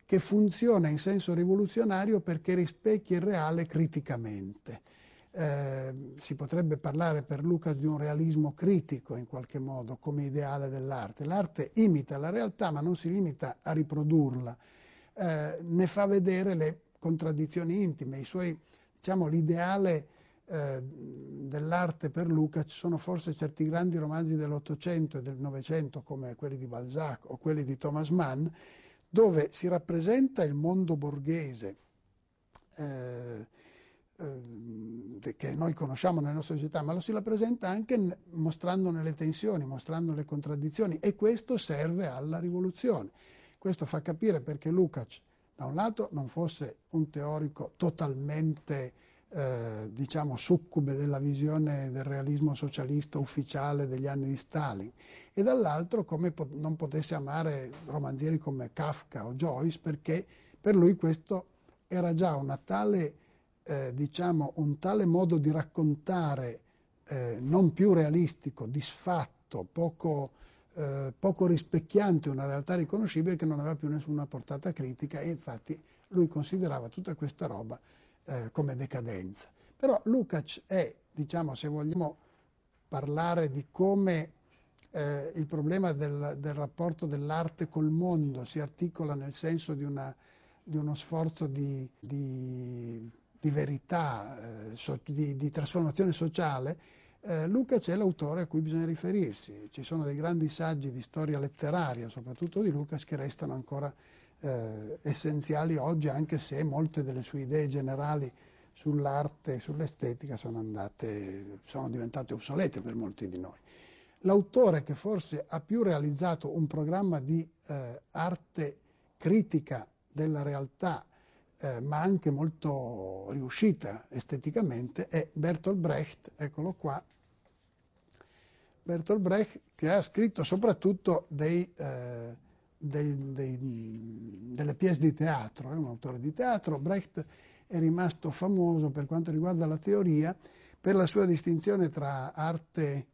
che funziona in senso rivoluzionario perché rispecchia il reale criticamente. Ehm, si potrebbe parlare per Luca di un realismo critico in qualche modo come ideale dell'arte. L'arte imita la realtà ma non si limita a riprodurla, eh, ne fa vedere le contraddizioni intime, suoi, diciamo, l'ideale eh, dell'arte per Luca ci sono forse certi grandi romanzi dell'Ottocento e del Novecento come quelli di Balzac o quelli di Thomas Mann dove si rappresenta il mondo borghese eh, Ehm, che noi conosciamo nella nostra società, ma lo si rappresenta anche mostrandone le tensioni, mostrando le contraddizioni e questo serve alla rivoluzione. Questo fa capire perché Lukács, da un lato, non fosse un teorico totalmente eh, diciamo succube della visione del realismo socialista ufficiale degli anni di Stalin e dall'altro come po non potesse amare romanzieri come Kafka o Joyce perché per lui questo era già una tale eh, diciamo, un tale modo di raccontare eh, non più realistico, disfatto, poco, eh, poco rispecchiante una realtà riconoscibile che non aveva più nessuna portata critica e infatti lui considerava tutta questa roba eh, come decadenza. Però Lukács è, diciamo, se vogliamo parlare di come eh, il problema del, del rapporto dell'arte col mondo si articola nel senso di, una, di uno sforzo di, di di verità, eh, di, di trasformazione sociale, eh, Luca c'è l'autore a cui bisogna riferirsi. Ci sono dei grandi saggi di storia letteraria, soprattutto di Lucas, che restano ancora eh, essenziali oggi, anche se molte delle sue idee generali sull'arte e sull'estetica sono, andate, sono diventate obsolete per molti di noi. L'autore che forse ha più realizzato un programma di eh, arte critica della realtà eh, ma anche molto riuscita esteticamente, è Bertolt Brecht, eccolo qua, Bertolt Brecht che ha scritto soprattutto dei, eh, dei, dei, delle pièce di teatro, è un autore di teatro, Brecht è rimasto famoso per quanto riguarda la teoria, per la sua distinzione tra arte,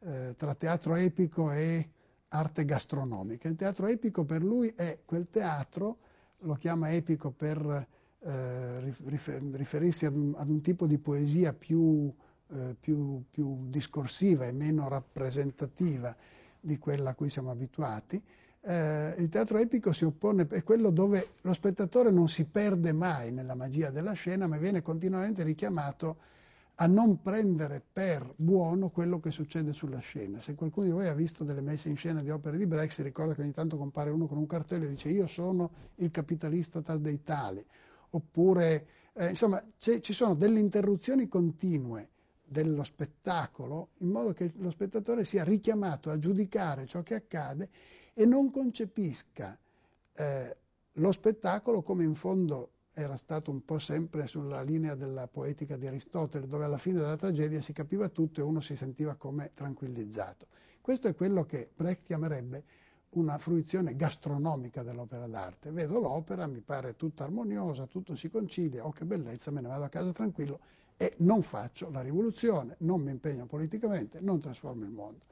eh, tra teatro epico e arte gastronomica. Il teatro epico per lui è quel teatro lo chiama epico per eh, riferirsi ad un, ad un, tipo di poesia più, eh, più, più, discorsiva e meno rappresentativa di quella a cui siamo abituati. Eh, il teatro epico si oppone, è quello dove lo spettatore non si perde mai nella magia della scena, ma viene continuamente richiamato a non prendere per buono quello che succede sulla scena. Se qualcuno di voi ha visto delle messe in scena di opere di Brexit, si ricorda che ogni tanto compare uno con un cartello e dice io sono il capitalista tal dei tali, oppure eh, insomma ci sono delle interruzioni continue dello spettacolo in modo che lo spettatore sia richiamato a giudicare ciò che accade e non concepisca eh, lo spettacolo come in fondo era stato un po' sempre sulla linea della poetica di Aristotele, dove alla fine della tragedia si capiva tutto e uno si sentiva come tranquillizzato. Questo è quello che Brecht chiamerebbe una fruizione gastronomica dell'opera d'arte. Vedo l'opera, mi pare tutta armoniosa, tutto si concilia, oh che bellezza, me ne vado a casa tranquillo e non faccio la rivoluzione, non mi impegno politicamente, non trasformo il mondo.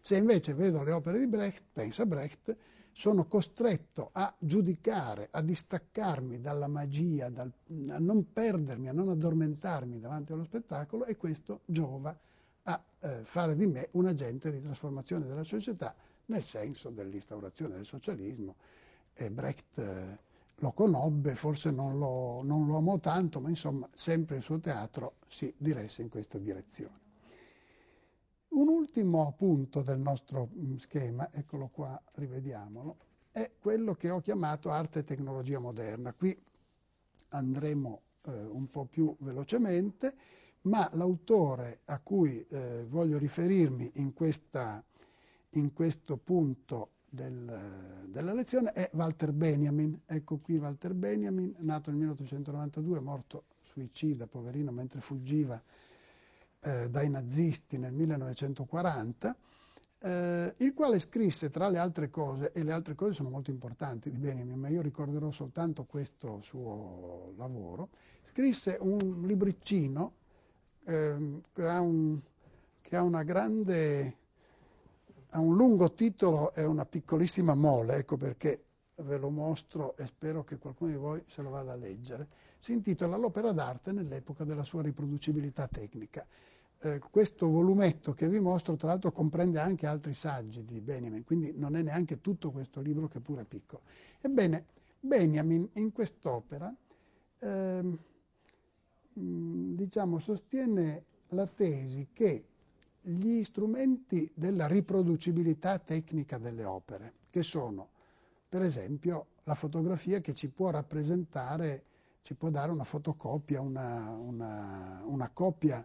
Se invece vedo le opere di Brecht, pensa Brecht, sono costretto a giudicare, a distaccarmi dalla magia, dal, a non perdermi, a non addormentarmi davanti allo spettacolo e questo giova a eh, fare di me un agente di trasformazione della società nel senso dell'instaurazione del socialismo. E Brecht eh, lo conobbe, forse non lo, non lo amò tanto, ma insomma sempre il suo teatro si diresse in questa direzione. Un ultimo punto del nostro mm, schema, eccolo qua, rivediamolo, è quello che ho chiamato arte e tecnologia moderna. Qui andremo eh, un po' più velocemente, ma l'autore a cui eh, voglio riferirmi in, questa, in questo punto del, della lezione è Walter Benjamin. Ecco qui Walter Benjamin, nato nel 1892, morto suicida, poverino, mentre fuggiva eh, dai nazisti nel 1940, eh, il quale scrisse tra le altre cose, e le altre cose sono molto importanti di Benjamin, ma io ricorderò soltanto questo suo lavoro, scrisse un libriccino eh, che, ha un, che ha, grande, ha un lungo titolo e una piccolissima mole, ecco perché ve lo mostro e spero che qualcuno di voi se lo vada a leggere, si intitola L'opera d'arte nell'epoca della sua riproducibilità tecnica eh, questo volumetto che vi mostro, tra l'altro, comprende anche altri saggi di Benjamin, quindi non è neanche tutto questo libro che pure è piccolo. Ebbene, Benjamin in quest'opera eh, diciamo, sostiene la tesi che gli strumenti della riproducibilità tecnica delle opere, che sono per esempio la fotografia che ci può rappresentare, ci può dare una fotocopia, una, una, una copia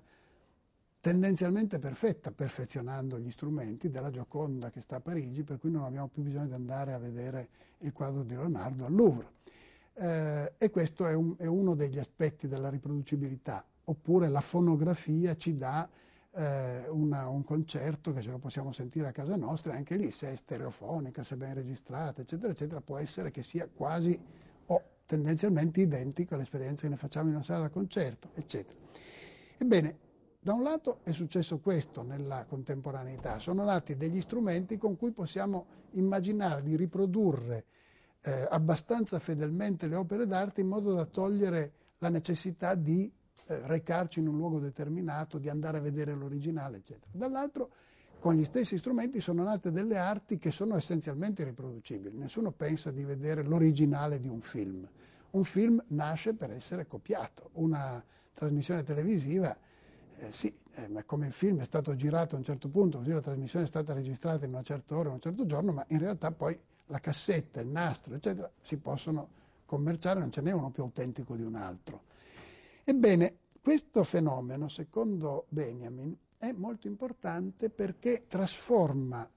tendenzialmente perfetta, perfezionando gli strumenti della Gioconda che sta a Parigi, per cui non abbiamo più bisogno di andare a vedere il quadro di Leonardo al Louvre. Eh, e questo è, un, è, uno degli aspetti della riproducibilità. Oppure la fonografia ci dà eh, una, un concerto che ce lo possiamo sentire a casa nostra, e anche lì se è stereofonica, se è ben registrata, eccetera, eccetera, può essere che sia quasi o tendenzialmente identico all'esperienza che ne facciamo in una sala da concerto, eccetera. Ebbene, da un lato è successo questo nella contemporaneità, sono nati degli strumenti con cui possiamo immaginare di riprodurre eh, abbastanza fedelmente le opere d'arte in modo da togliere la necessità di eh, recarci in un luogo determinato, di andare a vedere l'originale, eccetera. Dall'altro, con gli stessi strumenti sono nate delle arti che sono essenzialmente riproducibili. Nessuno pensa di vedere l'originale di un film. Un film nasce per essere copiato, una trasmissione televisiva eh, sì, eh, ma come il film è stato girato a un certo punto, così la trasmissione è stata registrata in una certa ora, in un certo giorno, ma in realtà poi la cassetta, il nastro, eccetera, si possono commerciare, non ce n'è uno più autentico di un altro. Ebbene, questo fenomeno, secondo Benjamin, è molto importante perché trasforma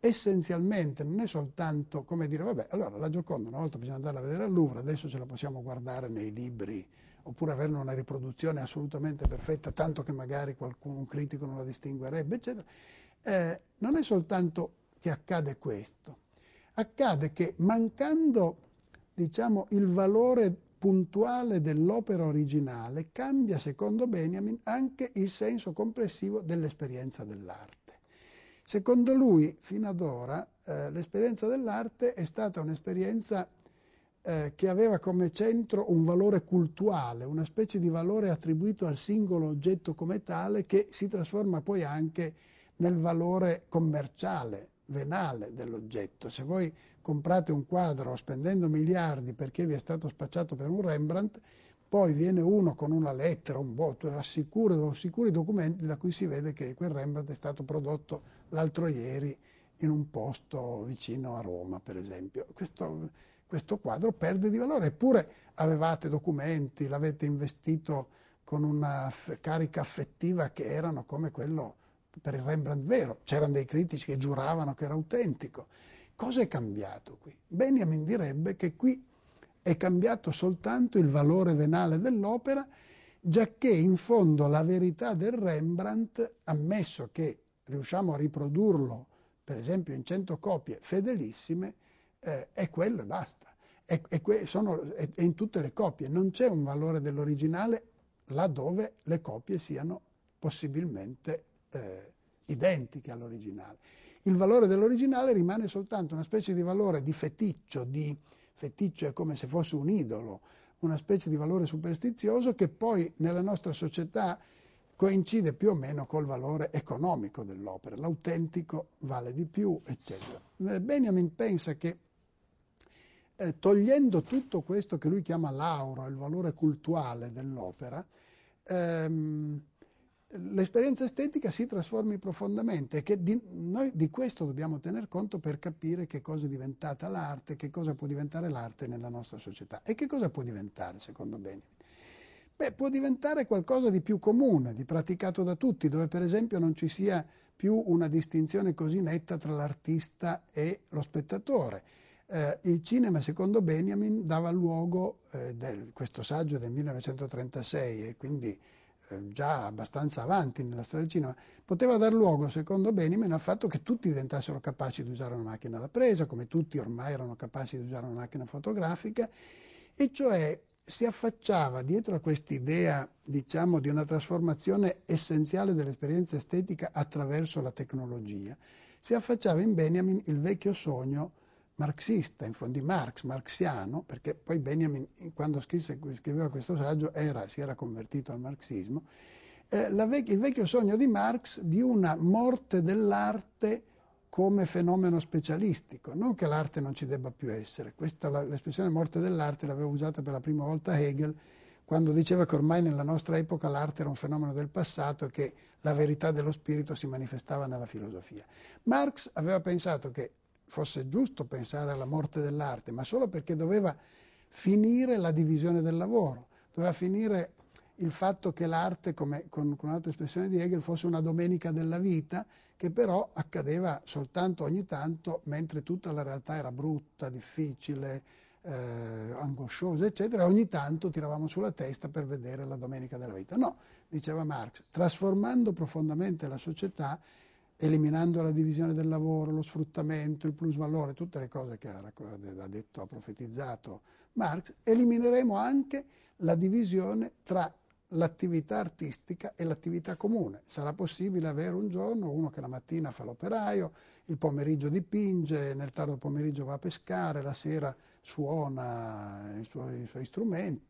essenzialmente, non è soltanto come dire, vabbè, allora la Gioconda una volta bisogna andarla a vedere al Louvre, adesso ce la possiamo guardare nei libri oppure averne una riproduzione assolutamente perfetta, tanto che magari qualcuno, un critico non la distinguerebbe, eccetera. Eh, non è soltanto che accade questo, accade che mancando diciamo, il valore puntuale dell'opera originale cambia, secondo Benjamin, anche il senso complessivo dell'esperienza dell'arte. Secondo lui, fino ad ora, eh, l'esperienza dell'arte è stata un'esperienza eh, che aveva come centro un valore cultuale, una specie di valore attribuito al singolo oggetto come tale che si trasforma poi anche nel valore commerciale, venale dell'oggetto. Se voi comprate un quadro spendendo miliardi perché vi è stato spacciato per un Rembrandt, poi viene uno con una lettera, un botto, assicuro, assicuro i documenti da cui si vede che quel Rembrandt è stato prodotto l'altro ieri in un posto vicino a Roma, per esempio. Questo questo quadro perde di valore. Eppure avevate documenti, l'avete investito con una carica affettiva che erano come quello per il Rembrandt vero. C'erano dei critici che giuravano che era autentico. Cosa è cambiato qui? Benjamin direbbe che qui è cambiato soltanto il valore venale dell'opera, giacché in fondo la verità del Rembrandt, ammesso che riusciamo a riprodurlo, per esempio in 100 copie fedelissime, eh, è quello e basta. È, è, sono, è, è in tutte le copie, non c'è un valore dell'originale laddove le copie siano possibilmente eh, identiche all'originale. Il valore dell'originale rimane soltanto una specie di valore di feticcio, di feticcio è come se fosse un idolo, una specie di valore superstizioso che poi nella nostra società coincide più o meno col valore economico dell'opera, l'autentico vale di più, eccetera. Eh, Benjamin pensa che eh, togliendo tutto questo che lui chiama l'auro, il valore cultuale dell'opera, ehm, l'esperienza estetica si trasformi profondamente e di, noi di questo dobbiamo tener conto per capire che cosa è diventata l'arte, che cosa può diventare l'arte nella nostra società e che cosa può diventare secondo Benjamin. Beh, può diventare qualcosa di più comune, di praticato da tutti, dove per esempio non ci sia più una distinzione così netta tra l'artista e lo spettatore eh, il cinema, secondo Benjamin, dava luogo, eh, del, questo saggio del 1936 e quindi eh, già abbastanza avanti nella storia del cinema, poteva dar luogo, secondo Benjamin, al fatto che tutti diventassero capaci di usare una macchina da presa, come tutti ormai erano capaci di usare una macchina fotografica, e cioè si affacciava dietro a quest'idea, diciamo, di una trasformazione essenziale dell'esperienza estetica attraverso la tecnologia, si affacciava in Benjamin il vecchio sogno marxista, in fondo di Marx, marxiano, perché poi Benjamin quando scrisse, scriveva questo saggio era, si era convertito al marxismo, eh, vec- il vecchio sogno di Marx di una morte dell'arte come fenomeno specialistico, non che l'arte non ci debba più essere, questa, la, l'espressione morte dell'arte l'aveva usata per la prima volta Hegel quando diceva che ormai nella nostra epoca l'arte era un fenomeno del passato e che la verità dello spirito si manifestava nella filosofia. Marx aveva pensato che fosse giusto pensare alla morte dell'arte, ma solo perché doveva finire la divisione del lavoro, doveva finire il fatto che l'arte, come con, con un'altra espressione di Hegel, fosse una domenica della vita, che però accadeva soltanto ogni tanto, mentre tutta la realtà era brutta, difficile, eh, angosciosa, eccetera, ogni tanto tiravamo sulla testa per vedere la domenica della vita. No, diceva Marx, trasformando profondamente la società, eliminando la divisione del lavoro, lo sfruttamento, il plusvalore, tutte le cose che ha, ha detto, ha profetizzato Marx, elimineremo anche la divisione tra l'attività artistica e l'attività comune. Sarà possibile avere un giorno uno che la mattina fa l'operaio, il pomeriggio dipinge, nel tardo pomeriggio va a pescare, la sera suona i suoi, i suoi strumenti.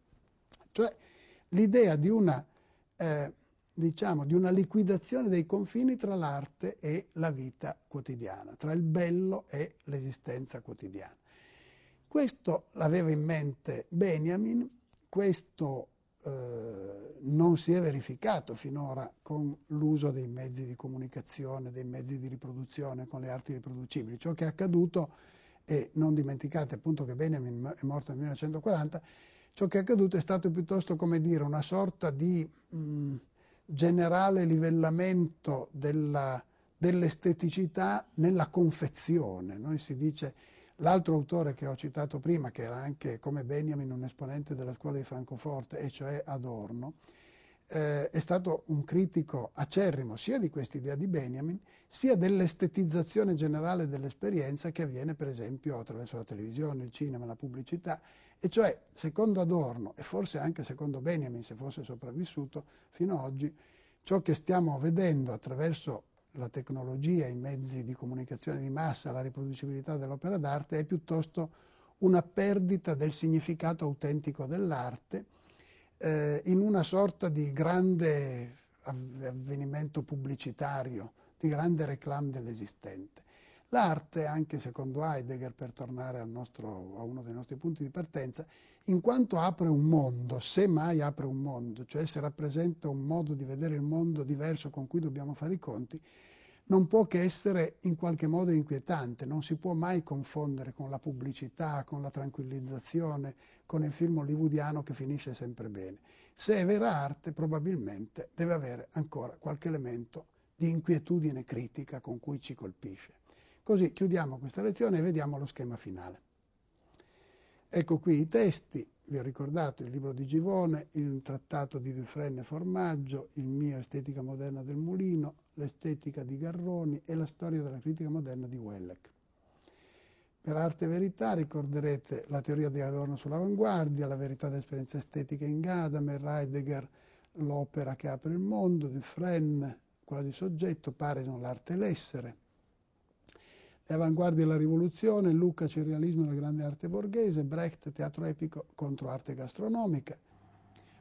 Cioè l'idea di una eh, diciamo, di una liquidazione dei confini tra l'arte e la vita quotidiana, tra il bello e l'esistenza quotidiana. Questo l'aveva in mente Benjamin, questo eh, non si è verificato finora con l'uso dei mezzi di comunicazione, dei mezzi di riproduzione, con le arti riproducibili. Ciò che è accaduto, e non dimenticate appunto che Benjamin è morto nel 1940, ciò che è accaduto è stato piuttosto come dire una sorta di... Mh, mm, generale livellamento dell'esteticità nella confezione. Noi si dice, l'altro autore che ho citato prima, che era anche come Benjamin un esponente della scuola di Francoforte, e cioè Adorno, eh, è stato un critico acerrimo sia di quest'idea di Benjamin, sia dell'estetizzazione generale dell'esperienza che avviene per esempio attraverso la televisione, il cinema, la pubblicità, e cioè secondo Adorno e forse anche secondo Benjamin se fosse sopravvissuto fino ad oggi, ciò che stiamo vedendo attraverso la tecnologia, i mezzi di comunicazione di massa, la riproducibilità dell'opera d'arte è piuttosto una perdita del significato autentico dell'arte eh, in una sorta di grande avvenimento pubblicitario, di grande reclam dell'esistente. L'arte, anche secondo Heidegger, per tornare nostro, a uno dei nostri punti di partenza, in quanto apre un mondo, se mai apre un mondo, cioè se rappresenta un modo di vedere il mondo diverso con cui dobbiamo fare i conti, non può che essere in qualche modo inquietante, non si può mai confondere con la pubblicità, con la tranquillizzazione, con il film hollywoodiano che finisce sempre bene. Se è vera arte, probabilmente deve avere ancora qualche elemento di inquietudine critica con cui ci colpisce. Così chiudiamo questa lezione e vediamo lo schema finale. Ecco qui i testi, vi ho ricordato il libro di Givone, il trattato di Dufresne Formaggio, il mio Estetica moderna del mulino, l'estetica di Garroni e la storia della critica moderna di Welleck. Per arte e verità ricorderete la teoria di Adorno sull'avanguardia, la verità dell'esperienza estetica in Gadamer, Heidegger, l'opera che apre il mondo, Dufresne, quasi soggetto, pare non l'arte e l'essere. Le avanguardie e la rivoluzione, Luca, surrealismo e la grande arte borghese, Brecht, teatro epico contro arte gastronomica.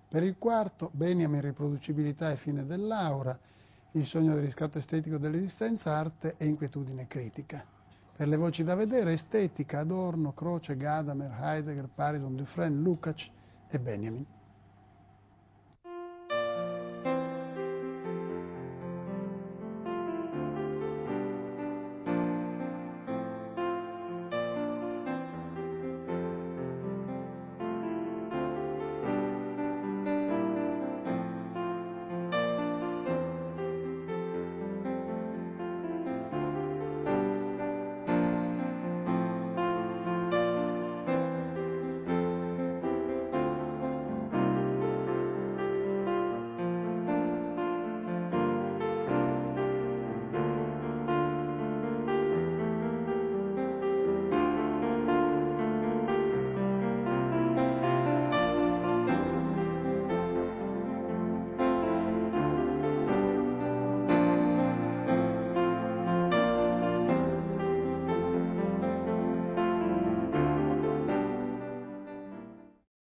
Per il quarto, Beniam irriproducibilità e fine dell'aura, il sogno del riscatto estetico dell'esistenza, arte e inquietudine critica. Per le voci da vedere, estetica, Adorno, Croce, Gadamer, Heidegger, Parison, Dufresne, Lukács e Benjamin.